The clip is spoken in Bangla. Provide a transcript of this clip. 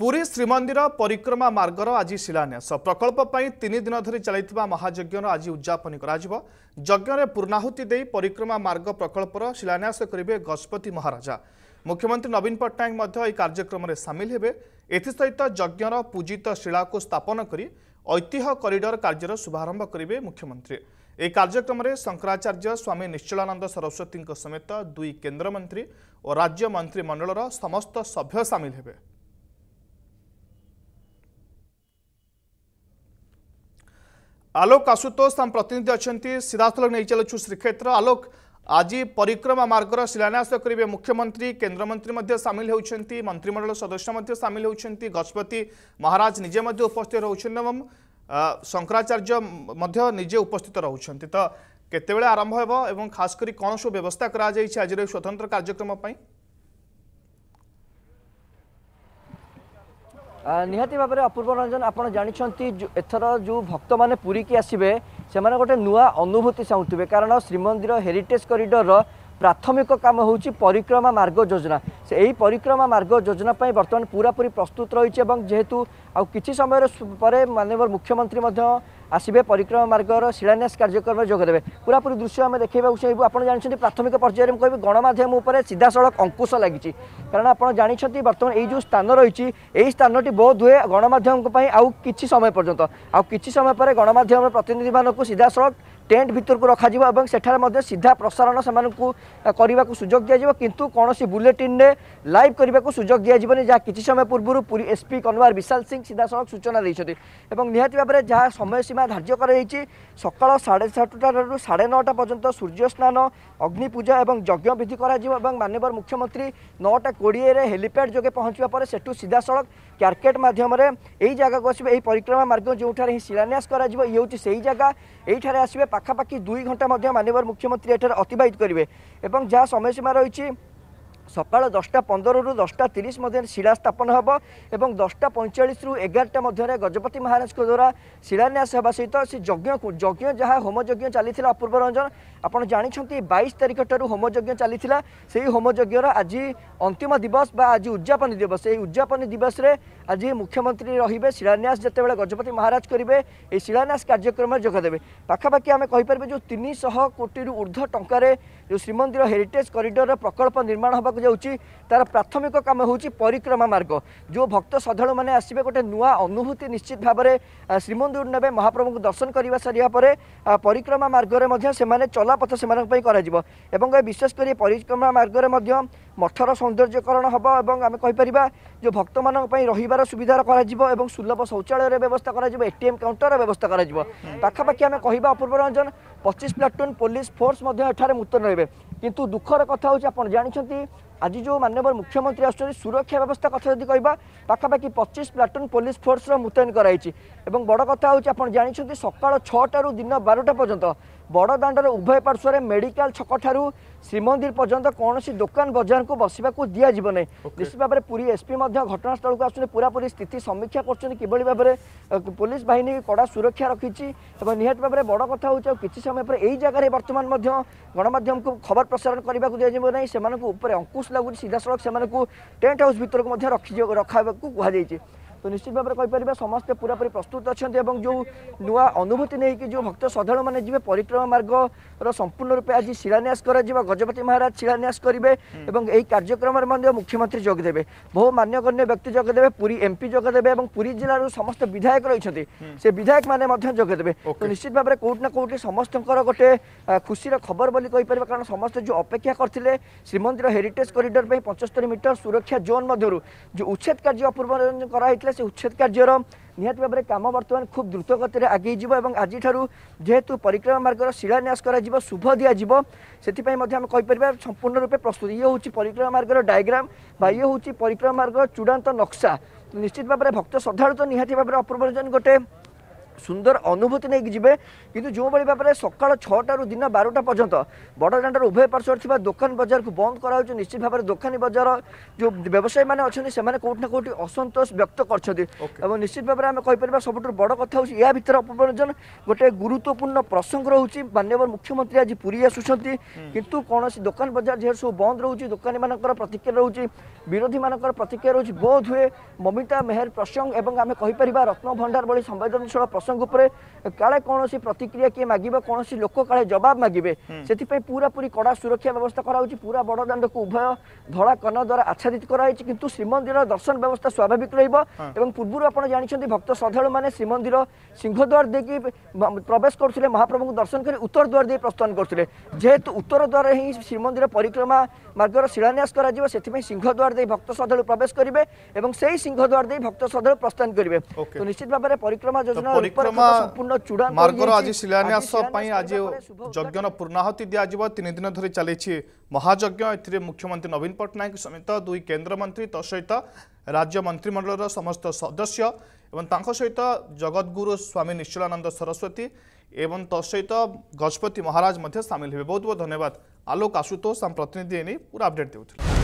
ପୁରୀ ଶ୍ରୀମନ୍ଦିର ପରିକ୍ରମା ମାର୍ଗର ଆଜି ଶିଳାନ୍ୟାସ ପ୍ରକଳ୍ପ ପାଇଁ ତିନି ଦିନ ଧରି ଚାଲିଥିବା ମହାଯଜ୍ଞର ଆଜି ଉଦ୍ଯାପନୀ କରାଯିବ ଯଜ୍ଞରେ ପୂର୍ଣ୍ଣାହୁତି ଦେଇ ପରିକ୍ରମା ମାର୍ଗ ପ୍ରକଳ୍ପର ଶିଳାନ୍ୟାସ କରିବେ ଗଜପତି ମହାରାଜା ମୁଖ୍ୟମନ୍ତ୍ରୀ ନବୀନ ପଟ୍ଟନାୟକ ମଧ୍ୟ ଏହି କାର୍ଯ୍ୟକ୍ରମରେ ସାମିଲ ହେବେ ଏଥିସହିତ ଯଜ୍ଞର ପୂଜିତ ଶିଳାକୁ ସ୍ଥାପନ କରି ଐତିହ୍ୟ କରିଡର କାର୍ଯ୍ୟର ଶୁଭାରମ୍ଭ କରିବେ ମୁଖ୍ୟମନ୍ତ୍ରୀ ଏହି କାର୍ଯ୍ୟକ୍ରମରେ ଶଙ୍କରାଚାର୍ଯ୍ୟ ସ୍ୱାମୀ ନିଶ୍ଚଳାନନ୍ଦ ସରସ୍ୱତୀଙ୍କ ସମେତ ଦୁଇ କେନ୍ଦ୍ରମନ୍ତ୍ରୀ ଓ ରାଜ୍ୟ ମନ୍ତ୍ରିମଣ୍ଡଳର ସମସ୍ତ ସଭ୍ୟ ସାମିଲ ହେବେ आलोक आशुतोष आम प्रतिनिधि अच्छा सीधास्थल नहीं चलु श्रीक्षेत्र आलोक आज परिक्रमा मार्गर शिलान्यास तो करेंगे मुख्यमंत्री केन्द्रमंत्री सामिल होती मंत्रिमंडल सदस्य सामिल होती गजपति महाराज निजे उपस्थित रोचन एवं शंकराचार्य निजे उपस्थित रोचान तो केतवे आरंभ हो खास कौन सब व्यवस्था कर स्वतंत्र कार्यक्रम ନିହାତି ଭାବରେ ଅପୂର୍ବ ରଞ୍ଜନ ଆପଣ ଜାଣିଛନ୍ତି ଏଥର ଯେଉଁ ଭକ୍ତମାନେ ପୁରୀକି ଆସିବେ ସେମାନେ ଗୋଟେ ନୂଆ ଅନୁଭୂତି ଚାହୁଁଥିବେ କାରଣ ଶ୍ରୀମନ୍ଦିର ହେରିଟେଜ୍ କରିଡ଼ରର ପ୍ରାଥମିକ କାମ ହେଉଛି ପରିକ୍ରମା ମାର୍ଗ ଯୋଜନା ସେ ଏହି ପରିକ୍ରମା ମାର୍ଗ ଯୋଜନା ପାଇଁ ବର୍ତ୍ତମାନ ପୁରାପୁରି ପ୍ରସ୍ତୁତ ରହିଛି ଏବଂ ଯେହେତୁ ଆଉ କିଛି ସମୟର ପରେ ମାନ୍ୟବର ମୁଖ୍ୟମନ୍ତ୍ରୀ ମଧ୍ୟ আসবে পরিক্রমা মার্গর শিলান্যাস কার্যক্রমে যোগদেবে পুরাপুরি দৃশ্য আমি দেখাইবা চাইবু আপনার জাঁচান প্রাথমিক পর্যায়ে কবি গণমাধ্যম উপরে সিধাসলখ অঙ্কুশ লাগিছে কারণ আপনার জাঁচান বর্তমান এই যে স্থান রয়েছে এই স্থানটি বোধ হুয়ে গণমাধ্যম আউ কিছু সময় পর্যন্ত আউ কিছু সময় পরে গণমাধ্যম প্রতিনিধি মানুষ সিধাসলখ টেন্ট ভিতরক রখা যাব এবং সেখানে মধ্যে সিধা প্রসারণ সে করিবাকু সুযোগ দিয়ে যাব কিন্তু কোনসি বুলেটিনে লাইভ করা সুযোগ দিয়ে যাবনি যা কিছু সময় পূর্ব পুরী এসপি কনভার বিশাল সিং সিধা সিধাসলখ সূচনা দিয়েছেন এবং নিহতি ভাবে যা সময়সীমা ধার্য করা হয়েছে সকাল সাড়ে সাতটারু সাড়ে নটা পর্যন্ত সূর্য স্নান অগ্নিপূজা এবং যজ্ঞ বিধি করা যাব এবং মাননীয় মুখ্যমন্ত্রী নটা কোড়িয়ে হেলিপ্যাড যোগে পৌঁছা পরে সেটু সিধা সড়ক ক্যারকেট মাধ্যমে এই জায়গাকে আসবে এই পরিক্রমা মার্গ যেঠার শিলান্যাস করা যাব ইয়ে হচ্ছে সেই জায়গা এইঠারে আসবে পাখাপাখি দুই ঘণ্টা মাননীয় মুখ্যমন্ত্রী এটার অতিবাহিত করবে এবং যা সময়সীমা রয়েছে সকাল দশটা পনেরু দশটা তিরিশ মধ্যে শিলা স্থাপন হব এবং দশটা পঁয়চাশ রু এগারটা মধ্যে গজপতি মহারাজঙ্ দ্বারা শিলান্যাস হওয়া সহ সে যজ্ঞক যজ্ঞ যা হোমযজ্ঞ চাল অপূর্ব রঞ্জন আপনার জাঁচান বাইশ তারিখ ঠার হোমযজ্ঞ চাল সেই হোমযজ্ঞর আজ অন্তিম দিবস বা আজ উদযাপনী দিবস এই উদযাপনী দিবসে আজ মুখ্যমন্ত্রী রহবে শিলান্যাস যেতবে গজপতি মহারাজ করবে এই শিলান্যাস কার্যক্রমে যোগদেবে পাখাপাখি আমি কইপার যে তিনশহ কোটি ঊর্ধ্ব টঙ্কার ଯେଉଁ ଶ୍ରୀମନ୍ଦିର ହେରିଟେଜ୍ କରିଡ଼ରର ପ୍ରକଳ୍ପ ନିର୍ମାଣ ହେବାକୁ ଯାଉଛି ତା'ର ପ୍ରାଥମିକ କାମ ହେଉଛି ପରିକ୍ରମା ମାର୍ଗ ଯେଉଁ ଭକ୍ତ ଶ୍ରଦ୍ଧାଳୁମାନେ ଆସିବେ ଗୋଟେ ନୂଆ ଅନୁଭୂତି ନିଶ୍ଚିତ ଭାବରେ ଶ୍ରୀମନ୍ଦିର ନେବେ ମହାପ୍ରଭୁଙ୍କୁ ଦର୍ଶନ କରିବା ସାରିବା ପରେ ପରିକ୍ରମା ମାର୍ଗରେ ମଧ୍ୟ ସେମାନେ ଚଲାପଥ ସେମାନଙ୍କ ପାଇଁ କରାଯିବ ଏବଂ ଏ ବିଶେଷ କରି ପରିକ୍ରମା ମାର୍ଗରେ ମଧ୍ୟ ମଠର ସୌନ୍ଦର୍ଯ୍ୟକରଣ ହେବ ଏବଂ ଆମେ କହିପାରିବା যে ভক্তমানক পাই রহিবার সুবিধা করাযিব এবং সুলভ শৌচালয়ের ব্যবস্থা করাযিব এটিএম কাউন্টর ବ୍ୟବସ୍ଥା କରାଯିବ ପାଖାପାଖି ଆମେ କହିବା অপূর্ব রঞ্জন পঁচিশ প্লাটুন পুলিশ ফোর্স এখানে মুতন রহবে কিন্তু দুঃখর কথা হচ্ছে আপনার জাঁচান আজ যে মানবর মুখ্যমন্ত্রী আসছেন সুরক্ষা ব্যবস্থা কথা যদি কহা পাখাপাখি পঁচিশ প্লাটুন পুলিশ ফোর্সর মুতয়ন হয়েছে এবং বড় কথা হচ্ছে আপনার জাঁচান সকাল ছটার দিন বারোটা পর্যন্ত ବଡ଼ଦାଣ୍ଡର ଉଭୟ ପାର୍ଶ୍ୱରେ ମେଡିକାଲ ଛକଠାରୁ ଶ୍ରୀମନ୍ଦିର ପର୍ଯ୍ୟନ୍ତ କୌଣସି ଦୋକାନ ବଜାରକୁ ବସିବାକୁ ଦିଆଯିବ ନାହିଁ ନିଶ୍ଚିତ ଭାବରେ ପୁରୀ ଏସ୍ପି ମଧ୍ୟ ଘଟଣାସ୍ଥଳକୁ ଆସୁଛନ୍ତି ପୁରାପୁରି ସ୍ଥିତି ସମୀକ୍ଷା କରୁଛନ୍ତି କିଭଳି ଭାବରେ ପୋଲିସ ବାହିନୀ କଡ଼ା ସୁରକ୍ଷା ରଖିଛି ଏବଂ ନିହାତି ଭାବରେ ବଡ଼ କଥା ହେଉଛି ଆଉ କିଛି ସମୟ ପରେ ଏଇ ଜାଗାରେ ବର୍ତ୍ତମାନ ମଧ୍ୟ ଗଣମାଧ୍ୟମକୁ ଖବର ପ୍ରସାରଣ କରିବାକୁ ଦିଆଯିବ ନାହିଁ ସେମାନଙ୍କୁ ଉପରେ ଅଙ୍କୁଶ ଲାଗୁଛି ସିଧାସଳଖ ସେମାନଙ୍କୁ ଟେଣ୍ଟ ହାଉସ୍ ଭିତରକୁ ମଧ୍ୟ ରଖି ରଖାବାକୁ କୁହାଯାଇଛି তো নিশ্চিত ভাবে কইপারা সমস্তে পুরাপুরি প্রস্তুত অনেক এবং যে নূয়া অনুভূতি নেইকি যে ভক্ত শ্রদ্ধাড়ু মানে যাবে পরিক্রমা মার্গর সম্পূর্ণ রূপে আজ শিলান্যাস করা গজপতি মহারাজ শিলান্যাস করবে এবং এই কার্যক্রমের মধ্যে মুখ্যমন্ত্রী যোগ দেবে বহু মান্যগণ্য ব্যক্তি যোগ দেবে পুরী এমপি যোগ দেবে এবং পুরী জেলার সমস্ত বিধায়ক রয়েছেন সে বিধায়ক মানে যোগ দেবে তো নিশ্চিত ভাবে কোটি না কোটি সমস্ত গোটে খুশির খবর বলে কইপার কারণ সমস্ত যে অপেক্ষা করলে শ্রীমন্দির হেরিটেজ করিডর পঞ্চস্তরি মিটর সুরক্ষা জোন মধ্যে যে উচ্ছেদ কার্য অপূর্ব করা হয়েছিল ହୋଇଥିଲା ସେ ଉଚ୍ଛେଦ କାର୍ଯ୍ୟର ନିହାତି ଭାବରେ କାମ ବର୍ତ୍ତମାନ ଖୁବ୍ ଦ୍ରୁତ ଗତିରେ ଆଗେଇ ଯିବ ଏବଂ ଆଜିଠାରୁ ଯେହେତୁ ପରିକ୍ରମା ମାର୍ଗର ଶିଳାନ୍ୟାସ କରାଯିବ ଶୁଭ ଦିଆଯିବ ସେଥିପାଇଁ ମଧ୍ୟ ଆମେ କହିପାରିବା ସମ୍ପୂର୍ଣ୍ଣ ରୂପେ ପ୍ରସ୍ତୁତ ଇଏ ହେଉଛି ପରିକ୍ରମା ମାର୍ଗର ଡାୟଗ୍ରାମ ବା ଇଏ ହେଉଛି ପରିକ୍ରମା ମାର୍ଗର ଚୂଡ଼ାନ୍ତ ନକ୍ସା ନିଶ୍ଚିତ ଭାବରେ ଭକ୍ତ ଶ୍ରଦ୍ଧାଳୁ ତ ନିହାତି ଭାବରେ ଅପୂର୍ବରଞ୍ଜନ ଗୋଟେ সুন্দর অনুভূতি নিয়ে যাবে কিন্তু যেভাবে ভাবে সকাল ছটার দিন বারোটা পর্যন্ত বড়দাণ্ডার উভয় পার্শ্বর থাকা দোকান বজারকে বন্ধ করা হচ্ছে নিশ্চিত ভাবে দোকানী বজার যে ব্যবসায়ী মানে অনেক সে কোটি না কোটি অসন্তোষ ব্যক্ত করছেন এবং নিশ্চিত ভাবে আমি কেপার সবুঠ বড় কথা হচ্ছে ইয়া ভিতরে অপমনোজন গোটে গুরুত্বপূর্ণ প্রসঙ্গ রয়েছে মাননীয় মুখ্যমন্ত্রী আজ পুরী আসুচার কিন্তু কৌশি দোকান বজার যেহেতু সব বন্ধ রয়েছে দোকানী মান প্রতিক্রিয়া রয়েছে বিরোধী মান প্রতিক্রিয়া রয়েছে বোধ হুয়ে মমিতা মেহের প্রসঙ্গ এবং আমি কেপার রত্ন ভণ্ডার ভি সংবেদনশীল প্রসঙ্গ ପ୍ରସଙ୍ଗ ଉପରେ କାଳେ କୌଣସି ପ୍ରତିକ୍ରିୟା କିଏ ମାଗିବ କୌଣସି ଲୋକ କାଳେ ଜବାବ ମାଗିବେ ସେଥିପାଇଁ ପୁରାପୁରି କଡ଼ା ସୁରକ୍ଷା ବ୍ୟବସ୍ଥା କରାଯାଉଛି ପୁରା ବଡ଼ଦାଣ୍ଡକୁ ଉଭୟ ଧଳା କନ ଦ୍ୱାରା ଆଚ୍ଛାଦିତ କରାଯାଇଛି କିନ୍ତୁ ଶ୍ରୀମନ୍ଦିର ଦର୍ଶନ ବ୍ୟବସ୍ଥା ସ୍ୱାଭାବିକ ରହିବ ଏବଂ ପୂର୍ବରୁ ଆପଣ ଜାଣିଛନ୍ତି ଭକ୍ତ ଶ୍ରଦ୍ଧାଳୁମାନେ ଶ୍ରୀମନ୍ଦିର ସିଂହଦ୍ୱାର ଦେଇକି ପ୍ରବେଶ କରୁଥିଲେ ମହାପ୍ରଭୁଙ୍କୁ ଦର୍ଶନ କରି ଉତ୍ତର ଦ୍ୱାର ଦେଇ ପ୍ରସ୍ଥାନ କରୁଥିଲେ ଯେହେତୁ ଉତ୍ତର ଦ୍ୱାରରେ ହିଁ ଶ୍ରୀମନ୍ଦିର ପରିକ୍ରମା ମାର୍ଗର ଶିଳାନ୍ୟାସ କରାଯିବ ସେଥିପାଇଁ ସିଂହଦ୍ୱାର ଦେଇ ଭକ୍ତ ଶ୍ରଦ୍ଧାଳୁ ପ୍ରବେଶ କରିବେ ଏବଂ ସେହି ସିଂହଦ୍ୱାର ଦେଇ ଭକ୍ତ ଶ୍ରଦ୍ଧାଳୁ ପ୍ରସ୍ଥାନ କରିବେ ତ ନିଶ୍ଚିତ ଭାବରେ ପରିକ୍ରମା ଯୋଜନା ପରିକ୍ରମା ମାର୍ଗର ଆଜି ଶିଳାନ୍ୟାସ ପାଇଁ ଆଜି ଯଜ୍ଞର ପୂର୍ଣ୍ଣାହୁତି ଦିଆଯିବ ତିନି ଦିନ ଧରି ଚାଲିଛି ମହାଯଜ୍ଞ ଏଥିରେ ମୁଖ୍ୟମନ୍ତ୍ରୀ ନବୀନ ପଟ୍ଟନାୟକ ସମେତ ଦୁଇ କେନ୍ଦ୍ରମନ୍ତ୍ରୀ ତତ୍ ସହିତ ରାଜ୍ୟ ମନ୍ତ୍ରିମଣ୍ଡଳର ସମସ୍ତ ସଦସ୍ୟ ଏବଂ ତାଙ୍କ ସହିତ ଜଗଦ୍ଗୁରୁ ସ୍ୱାମୀ ନିଶ୍ଚଳାନନ୍ଦ ସରସ୍ୱତୀ ଏବଂ ତତ୍ ସହିତ ଗଜପତି ମହାରାଜ ମଧ୍ୟ ସାମିଲ ହେବେ ବହୁତ ବହୁତ ଧନ୍ୟବାଦ ଆଲୋକ ଆଶୁତୋଷ ଆମ ପ୍ରତିନିଧି ଏନେଇ ପୁରା ଅପଡେଟ୍ ଦେଉଥିଲେ